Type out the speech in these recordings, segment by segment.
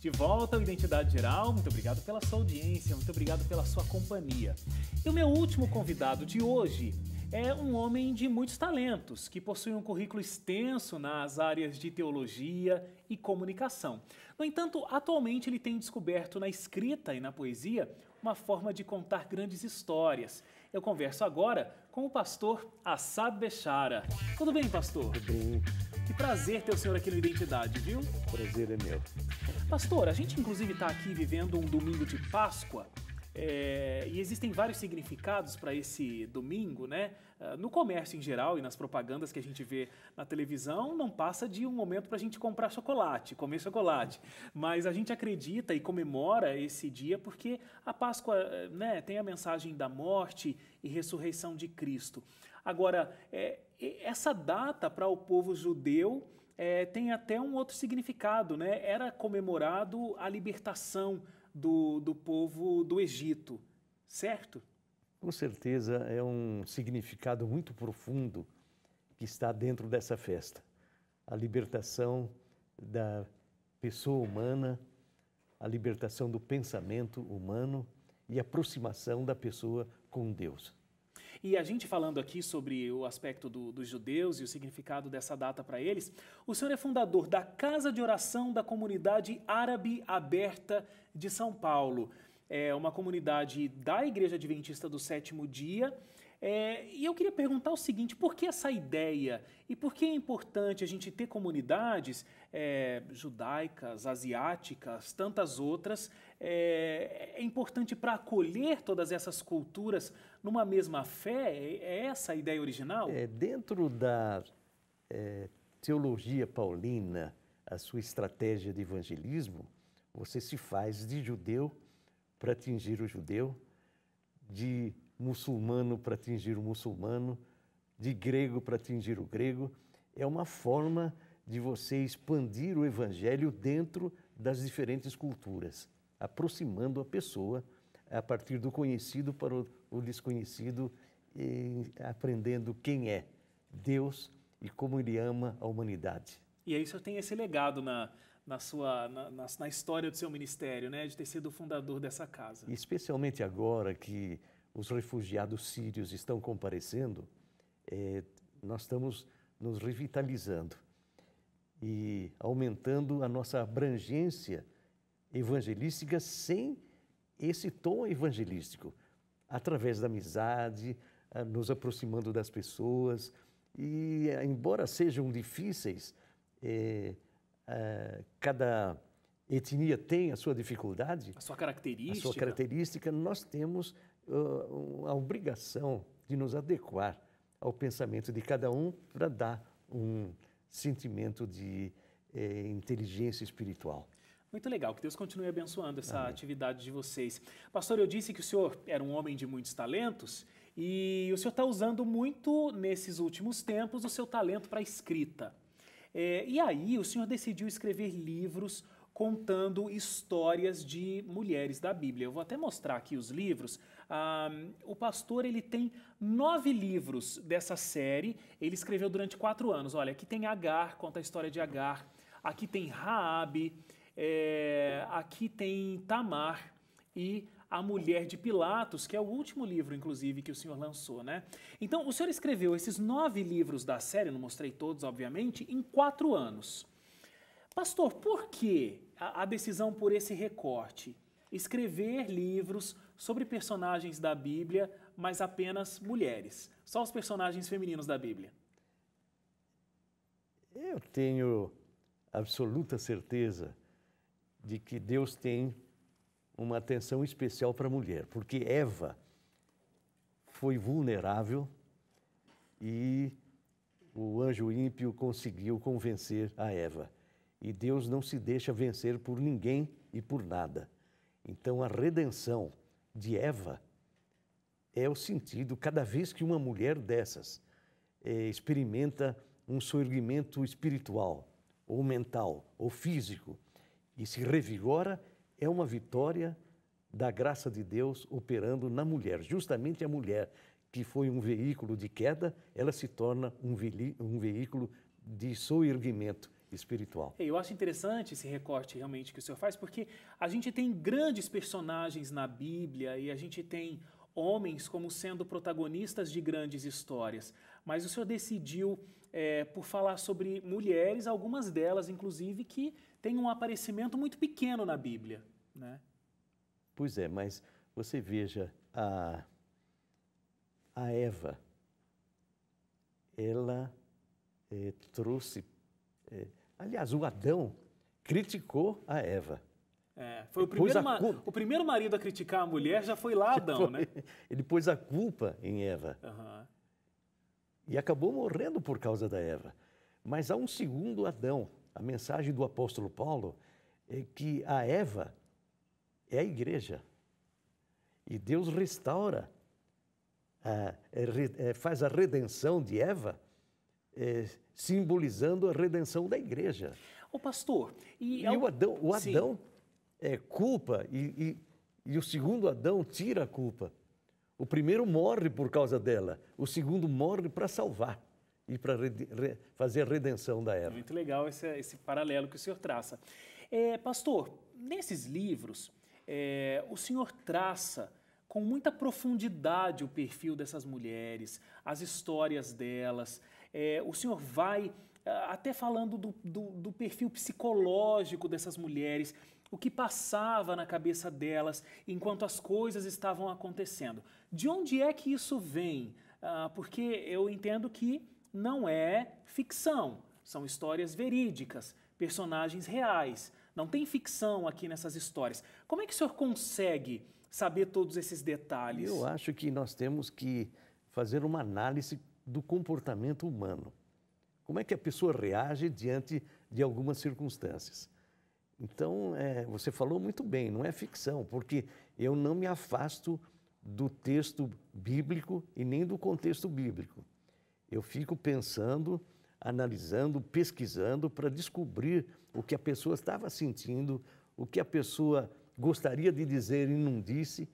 De volta ao Identidade Geral, muito obrigado pela sua audiência, muito obrigado pela sua companhia. E o meu último convidado de hoje é um homem de muitos talentos, que possui um currículo extenso nas áreas de teologia e comunicação. No entanto, atualmente ele tem descoberto na escrita e na poesia uma forma de contar grandes histórias eu converso agora com o pastor Assad Bechara. Tudo bem, pastor? Tudo bem. Que prazer ter o senhor aqui no Identidade, viu? Prazer é meu. Pastor, a gente inclusive está aqui vivendo um domingo de Páscoa é, e existem vários significados para esse domingo, né? Ah, no comércio em geral e nas propagandas que a gente vê na televisão, não passa de um momento para a gente comprar chocolate, comer chocolate. Mas a gente acredita e comemora esse dia porque a Páscoa eh, né, tem a mensagem da morte e ressurreição de Cristo. Agora, é, essa data para o povo judeu é, tem até um outro significado, né? Era comemorado a libertação do, do povo do Egito, certo? Com certeza é um significado muito profundo que está dentro dessa festa. A libertação da pessoa humana, a libertação do pensamento humano e a aproximação da pessoa com Deus. E a gente falando aqui sobre o aspecto do, dos judeus e o significado dessa data para eles, o senhor é fundador da Casa de Oração da Comunidade Árabe Aberta de São Paulo. É uma comunidade da Igreja Adventista do Sétimo Dia é, e eu queria perguntar o seguinte: por que essa ideia e por que é importante a gente ter comunidades é, judaicas, asiáticas, tantas outras? É, é importante para acolher todas essas culturas numa mesma fé? É, é essa a ideia original? É, dentro da é, teologia paulina, a sua estratégia de evangelismo, você se faz de judeu para atingir o judeu, de muçulmano para atingir o muçulmano, de grego para atingir o grego. É uma forma de você expandir o evangelho dentro das diferentes culturas, aproximando a pessoa a partir do conhecido para o desconhecido, aprendendo quem é Deus e como ele ama a humanidade. E aí você tem esse legado na, na sua na, na, na, história do seu ministério, né, de ter sido o fundador dessa casa. Especialmente agora que os refugiados sírios estão comparecendo, é, nós estamos nos revitalizando e aumentando a nossa abrangência evangelística sem esse tom evangelístico, através da amizade, nos aproximando das pessoas. E, embora sejam difíceis, é, é, cada etnia tem a sua dificuldade, a sua característica, a sua característica nós temos uh, a obrigação de nos adequar ao pensamento de cada um para dar um sentimento de eh, inteligência espiritual. Muito legal, que Deus continue abençoando essa Amém. atividade de vocês. Pastor, eu disse que o senhor era um homem de muitos talentos e o senhor está usando muito, nesses últimos tempos, o seu talento para escrita. É, e aí, o senhor decidiu escrever livros contando histórias de mulheres da Bíblia. Eu vou até mostrar aqui os livros. Ah, o pastor ele tem nove livros dessa série. Ele escreveu durante quatro anos. Olha, aqui tem Agar, conta a história de Agar. Aqui tem Raabe. É, aqui tem Tamar e a Mulher de Pilatos, que é o último livro, inclusive, que o senhor lançou, né? Então, o senhor escreveu esses nove livros da série, não mostrei todos, obviamente, em quatro anos. Pastor, por que a, decisão por esse recorte? Escrever livros sobre personagens da Bíblia, mas apenas mulheres. Só os personagens femininos da Bíblia. Eu tenho absoluta certeza de que Deus tem uma atenção especial para a mulher, porque Eva foi vulnerável e o anjo ímpio conseguiu convencer a Eva. E Deus não se deixa vencer por ninguém e por nada. Então a redenção de Eva é o sentido, cada vez que uma mulher dessas é, experimenta um surgimento espiritual, ou mental, ou físico, e se revigora, é uma vitória da graça de Deus operando na mulher. Justamente a mulher que foi um veículo de queda, ela se torna um, um veículo de soerguimento, espiritual. Eu acho interessante esse recorte realmente que o senhor faz, porque a gente tem grandes personagens na Bíblia e a gente tem homens como sendo protagonistas de grandes histórias, mas o senhor decidiu é, por falar sobre mulheres, algumas delas inclusive que têm um aparecimento muito pequeno na Bíblia, né? Pois é, mas você veja a a Eva, ela é, trouxe é, Aliás, o Adão criticou a Eva. É, foi o primeiro, ma... o primeiro marido a criticar a mulher já foi lá Adão, foi... né? Ele pôs a culpa em Eva. Uhum. E acabou morrendo por causa da Eva. Mas há um segundo Adão. A mensagem do apóstolo Paulo é que a Eva é a igreja. E Deus restaura, a, é, é, faz a redenção de Eva, é, simbolizando a redenção da igreja. O pastor, e, e ao... o Adão, o Adão é, culpa e, e, e o segundo Adão tira a culpa. O primeiro morre por causa dela, o segundo morre para salvar e para fazer a redenção da Muito legal esse, esse paralelo que o senhor traça. É, pastor, nesses livros, é, o senhor traça com muita profundidade o perfil dessas mulheres, as histórias delas, é, o senhor vai ah, até falando do, do, do, perfil psicológico dessas mulheres, o que passava na cabeça delas enquanto as coisas estavam acontecendo. De onde é que isso vem? Ah, porque eu entendo que não é ficção, são histórias verídicas, personagens reais. Não tem ficção aqui nessas histórias. Como é que o senhor consegue saber todos esses detalhes? Eu acho que nós temos que fazer uma análise do comportamento humano. Como é que a pessoa reage diante de algumas circunstâncias? Então, é, você falou muito bem, não é ficção, porque eu não me afasto do texto bíblico e nem do contexto bíblico. Eu fico pensando, analisando, pesquisando para descobrir o que a pessoa estava sentindo, o que a pessoa gostaria de dizer e não disse,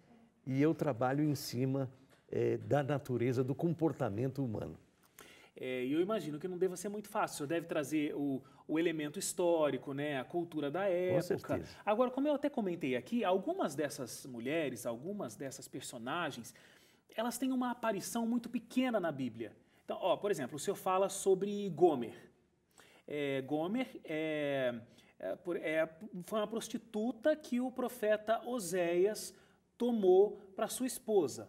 e eu trabalho em cima é, da natureza, do comportamento humano. É, eu imagino que não deva ser muito fácil. deve trazer o, o elemento histórico, né, a cultura da época. Com Agora, como eu até comentei aqui, algumas dessas mulheres, algumas dessas personagens, elas têm uma aparição muito pequena na Bíblia. Então, ó, por exemplo, o senhor fala sobre Gomer. É, Gomer é, é, é foi uma prostituta que o profeta Oséias tomou para sua esposa.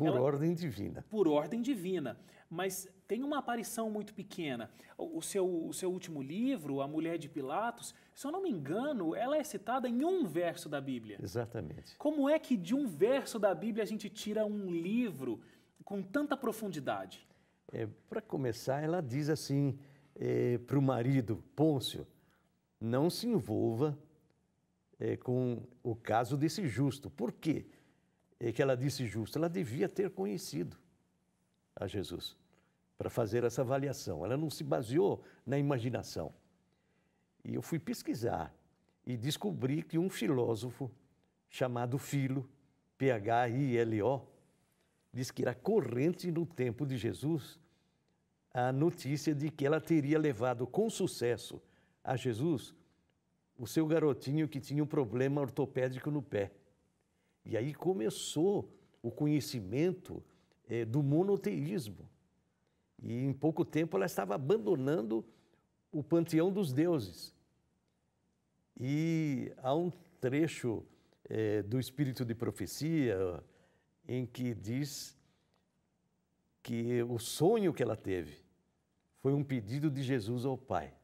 Por ela, ordem divina. Por ordem divina. Mas tem uma aparição muito pequena. O seu, o seu último livro, A Mulher de Pilatos, se eu não me engano, ela é citada em um verso da Bíblia. Exatamente. Como é que de um verso da Bíblia a gente tira um livro com tanta profundidade? É, Para começar, ela diz assim é, para o marido, Pôncio, não se envolva é, com o caso desse justo. Por quê? que ela disse justo, ela devia ter conhecido a Jesus para fazer essa avaliação. Ela não se baseou na imaginação. E eu fui pesquisar e descobri que um filósofo chamado Filo, P-H-I-L-O, diz que era corrente no tempo de Jesus a notícia de que ela teria levado com sucesso a Jesus o seu garotinho que tinha um problema ortopédico no pé. E aí começou o conhecimento é, do monoteísmo. E em pouco tempo ela estava abandonando o panteão dos deuses. E há um trecho é, do Espírito de Profecia em que diz que o sonho que ela teve foi um pedido de Jesus ao Pai.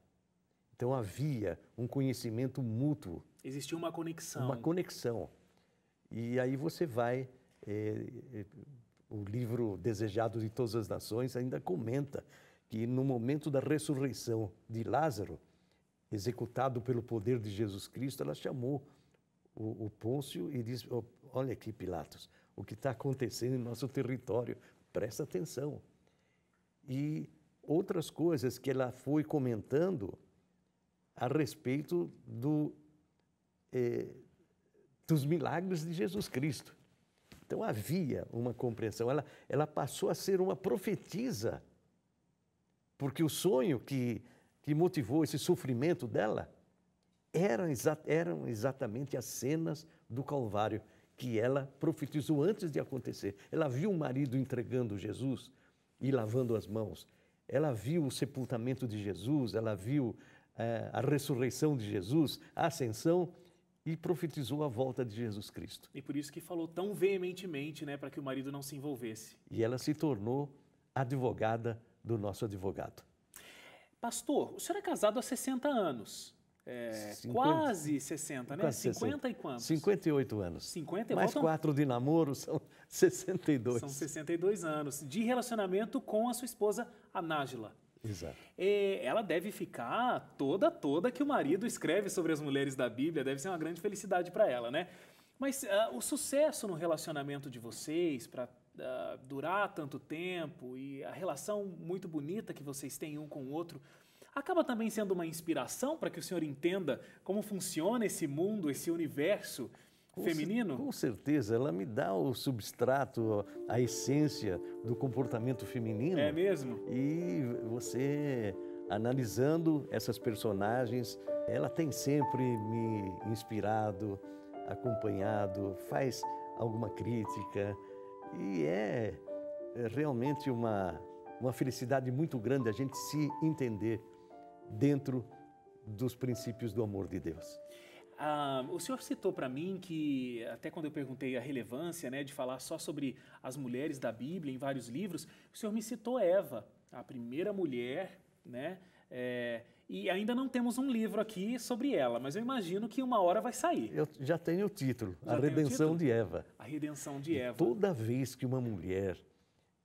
Então havia um conhecimento mútuo. Existia uma conexão. Uma conexão. E aí você vai. É, o livro Desejado de Todas as Nações ainda comenta que no momento da ressurreição de Lázaro, executado pelo poder de Jesus Cristo, ela chamou o, o Pôncio e disse: Olha aqui, Pilatos, o que está acontecendo em nosso território, presta atenção. E outras coisas que ela foi comentando a respeito do. Eh, dos milagres de Jesus Cristo. Então havia uma compreensão, ela, ela passou a ser uma profetisa, porque o sonho que, que motivou esse sofrimento dela eram, exa eram exatamente as cenas do Calvário que ela profetizou antes de acontecer. Ela viu o marido entregando Jesus e lavando as mãos, ela viu o sepultamento de Jesus, ela viu eh, a ressurreição de Jesus, a ascensão e profetizou a volta de Jesus Cristo. E por isso que falou tão veementemente, né, para que o marido não se envolvesse. E ela se tornou advogada do nosso advogado. Pastor, o senhor é casado há 60 anos. É, 50, quase 60, né? Quase 50 60. e quantos? 58 anos. 50, Mais voltam... quatro de namoro são 62. São 62 anos de relacionamento com a sua esposa, a Nájila. Exato. ela deve ficar toda, toda que o marido escreve sobre as mulheres da Bíblia, deve ser uma grande felicidade para ela, né? Mas uh, o sucesso no relacionamento de vocês, para uh, ah, durar tanto tempo e a relação muito bonita que vocês têm um com o outro, acaba também sendo uma inspiração para que o senhor entenda como funciona esse mundo, esse universo feminino? Com certeza, ela me dá o substrato, a essência do comportamento feminino. É mesmo? E você, analisando essas personagens, ela tem sempre me inspirado, acompanhado, faz alguma crítica e é, é realmente uma, uma felicidade muito grande a gente se entender dentro dos princípios do amor de Deus. Ah, o senhor citou para mim que, até quando eu perguntei a relevância né, de falar só sobre as mulheres da Bíblia em vários livros, o senhor me citou Eva, a primeira mulher, né? É, e ainda não temos um livro aqui sobre ela, mas eu imagino que uma hora vai sair. Eu já tenho o título, já A Redenção título? de Eva. A Redenção de Eva. toda vez que uma mulher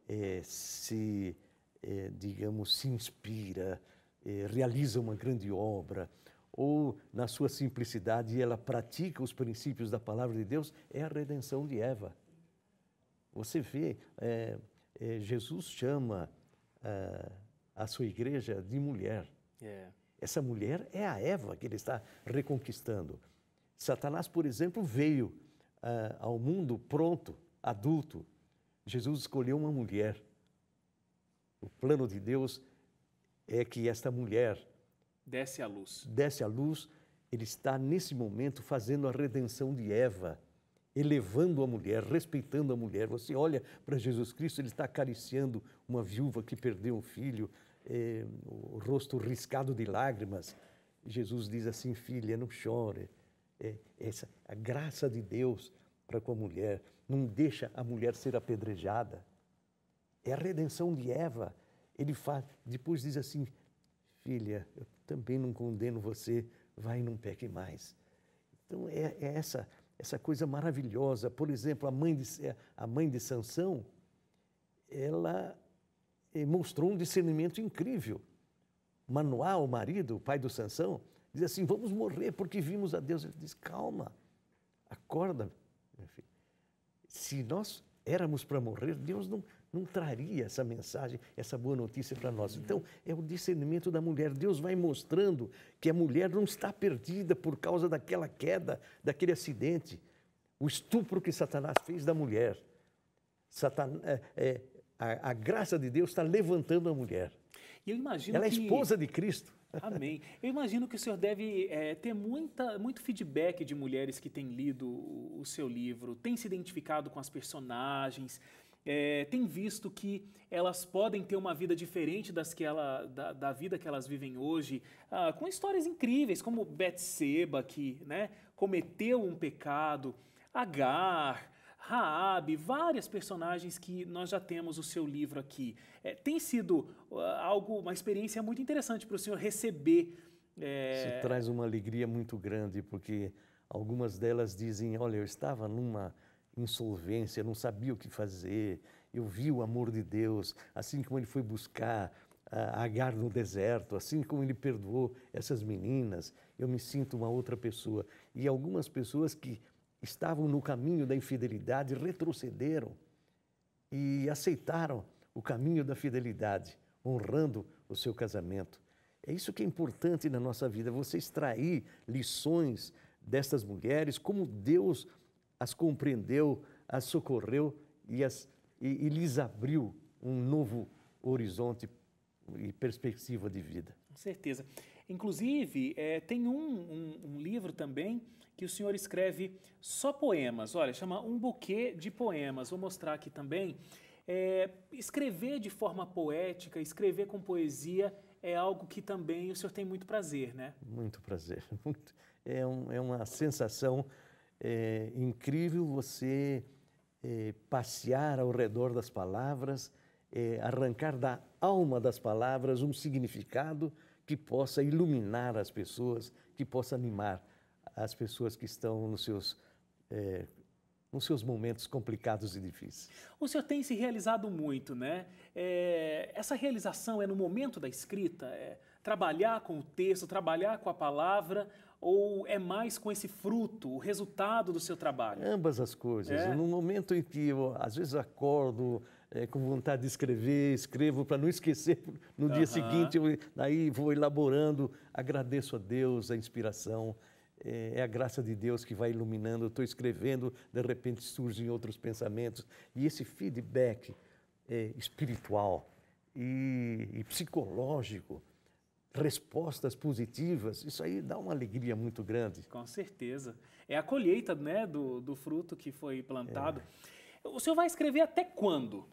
é, se, é, digamos, se inspira, é, realiza uma grande obra, ou na sua simplicidade ela pratica os princípios da palavra de Deus, é a redenção de Eva. Você vê, é, é, Jesus chama a, é, a sua igreja de mulher. É. Essa mulher é a Eva que ele está reconquistando. Satanás, por exemplo, veio é, ao mundo pronto, adulto. Jesus escolheu uma mulher. O plano de Deus é que esta mulher Desce a luz. Desce a luz. Ele está, nesse momento, fazendo a redenção de Eva, elevando a mulher, respeitando a mulher. Você olha para Jesus Cristo, ele está acariciando uma viúva que perdeu um filho, é, o rosto riscado de lágrimas. Jesus diz assim: Filha, não chore. É, essa, a graça de Deus para com a mulher, não deixa a mulher ser apedrejada. É a redenção de Eva. Ele faz, depois diz assim: Filha, eu também não condeno você, vai e não peque mais. Então é, é essa essa coisa maravilhosa. Por exemplo, a mãe de, a mãe de Sansão, ela eh, mostrou um discernimento incrível. Manoel o marido, o pai do Sansão, diz assim: Vamos morrer porque vimos a Deus. Ele diz: Calma, acorda, Se nós éramos para morrer, Deus não, não traria essa mensagem, essa boa notícia para nós. Então, é o discernimento da mulher. Deus vai mostrando que a mulher não está perdida por causa daquela queda, daquele acidente. O estupro que Satanás fez da mulher. é, é, a, a graça de Deus está levantando a mulher. eu imagino Ela é que... esposa de Cristo. Amém. Eu imagino que o senhor deve é, ter muita, muito feedback de mulheres que têm lido o seu livro, têm se identificado com as personagens, é, tem visto que elas podem ter uma vida diferente das que ela, da, da vida que elas vivem hoje, ah, com histórias incríveis, como Betseba, que né, cometeu um pecado, Agar, Raab, várias personagens que nós já temos o seu livro aqui. É, tem sido uh, algo, uma experiência muito interessante para o senhor receber. É... Isso traz uma alegria muito grande, porque algumas delas dizem: olha, eu estava numa insolvência, não sabia o que fazer. Eu vi o amor de Deus, assim como ele foi buscar a ah, Agar no deserto, assim como ele perdoou essas meninas, eu me sinto uma outra pessoa. E algumas pessoas que estavam no caminho da infidelidade retrocederam e aceitaram o caminho da fidelidade, honrando o seu casamento. É isso que é importante na nossa vida, você extrair lições destas mulheres, como Deus as compreendeu, as socorreu e, as, e, e lhes abriu um novo horizonte e perspectiva de vida. Com certeza. Inclusive, é, tem um, um, um, livro também que o senhor escreve só poemas. Olha, chama Um Buquê de Poemas. Vou mostrar aqui também. É, escrever de forma poética, escrever com poesia é algo que também o senhor tem muito prazer, né? Muito prazer. Muito, é, um, é uma sensação é incrível você é, passear ao redor das palavras, é, arrancar da alma das palavras um significado que possa iluminar as pessoas, que possa animar as pessoas que estão nos seus, é, nos seus momentos complicados e difíceis. O senhor tem se realizado muito, né? É, essa realização é no momento da escrita, é, trabalhar com o texto, trabalhar com a palavra, ou é mais com esse fruto, o resultado do seu trabalho? Ambas as coisas. É. No momento em que eu, às vezes, acordo é, com vontade de escrever, escrevo para não esquecer no dia seguinte, eu, aí vou elaborando, agradeço a Deus a inspiração. É, é a graça de Deus que vai iluminando. Estou escrevendo, de repente surgem outros pensamentos. E esse feedback é, espiritual e, e psicológico respostas positivas, isso aí dá uma alegria muito grande. Com certeza. É a colheita né, do, do fruto que foi plantado. É. O senhor vai escrever até quando?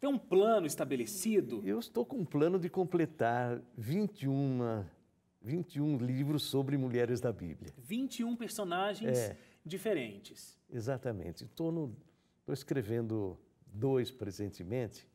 Tem um plano estabelecido? Eu estou com um plano de completar 21, 21 livros sobre mulheres da Bíblia. 21 personagens é. diferentes. Exatamente. Estou escrevendo dois presentemente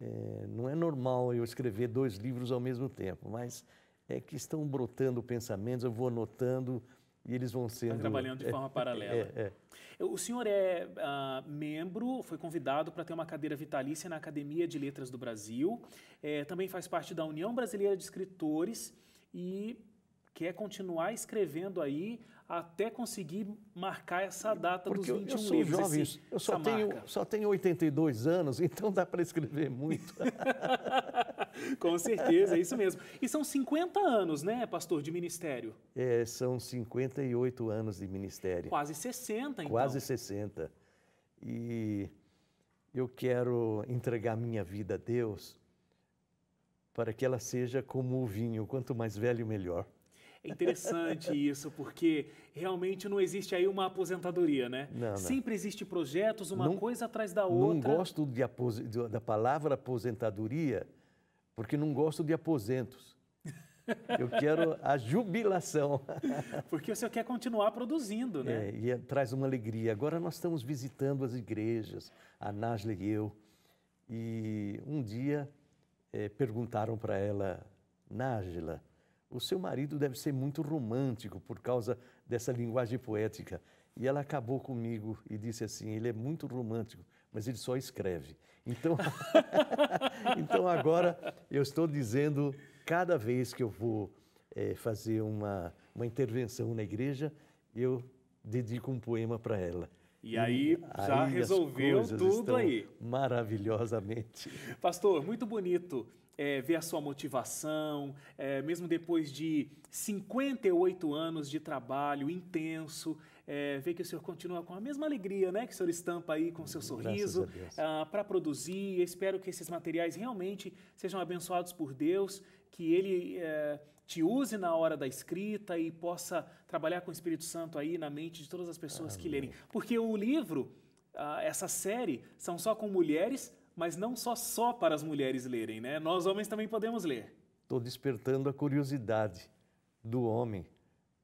é, não é normal eu escrever dois livros ao mesmo tempo, mas é que estão brotando pensamentos, eu vou anotando e eles vão tá sendo... Tá trabalhando de é, forma é, paralela. É, é. o senhor é uh, membro, foi convidado para ter uma cadeira vitalícia na Academia de Letras do Brasil, é, também faz parte da União Brasileira de Escritores e quer continuar escrevendo aí até conseguir marcar essa data Porque dos 21 eu sou livros. Jovem, esse, eu só tenho, só tenho 82 anos, então dá para escrever muito. Com certeza, é isso mesmo. E são 50 anos, né, pastor, de ministério? É, são 58 anos de ministério. Quase 60, então. Quase 60. E eu quero entregar minha vida a Deus para que ela seja como o vinho, quanto mais velho, melhor. É interessante isso, porque realmente não existe aí uma aposentadoria, né? Não, não. Sempre existe projetos, uma não, coisa atrás da outra. Não gosto de apos... da palavra aposentadoria, porque não gosto de aposentos. Eu quero a jubilação. Porque o senhor quer continuar produzindo, né? É, e é, traz uma alegria. Agora nós estamos visitando as igrejas, a Nasle e eu. E um dia é, perguntaram para ela, Nájila, o seu marido deve ser muito romântico por causa dessa linguagem poética. E ela acabou comigo e disse assim: ele é muito romântico, mas ele só escreve. Então, então agora eu estou dizendo, cada vez que eu vou é, fazer uma, uma intervenção na igreja, eu dedico um poema para ela. E aí já aí resolveu tudo aí. Maravilhosamente. Pastor, muito bonito é, ver a sua motivação, é, mesmo depois de 58 anos de trabalho intenso, é, ver que o senhor continua com a mesma alegria né, que o senhor estampa aí com o seu sorriso ah, para produzir. Eu espero que esses materiais realmente sejam abençoados por Deus, que Ele é, te use na hora da escrita e possa trabalhar com o Espírito Santo aí na mente de todas as pessoas Amém. que lerem. Porque o livro, ah, essa série, são só com mulheres mas não só só para as mulheres lerem, né? Nós homens também podemos ler. Estou despertando a curiosidade do homem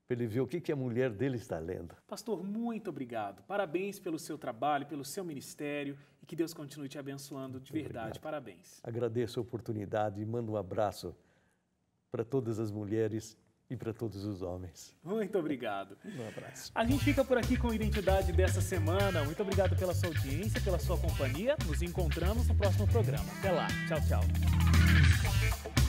para ele ver o que, que a mulher dele está lendo. Pastor, muito obrigado. Parabéns pelo seu trabalho, pelo seu ministério e que Deus continue te abençoando de verdade. Obrigado. Parabéns. Agradeço a oportunidade e mando um abraço para todas as mulheres e para todos os homens. Muito obrigado. Um abraço. A gente fica por aqui com a identidade dessa semana. Muito obrigado pela sua audiência, pela sua companhia. Nos encontramos no próximo programa. Até lá. Tchau, tchau.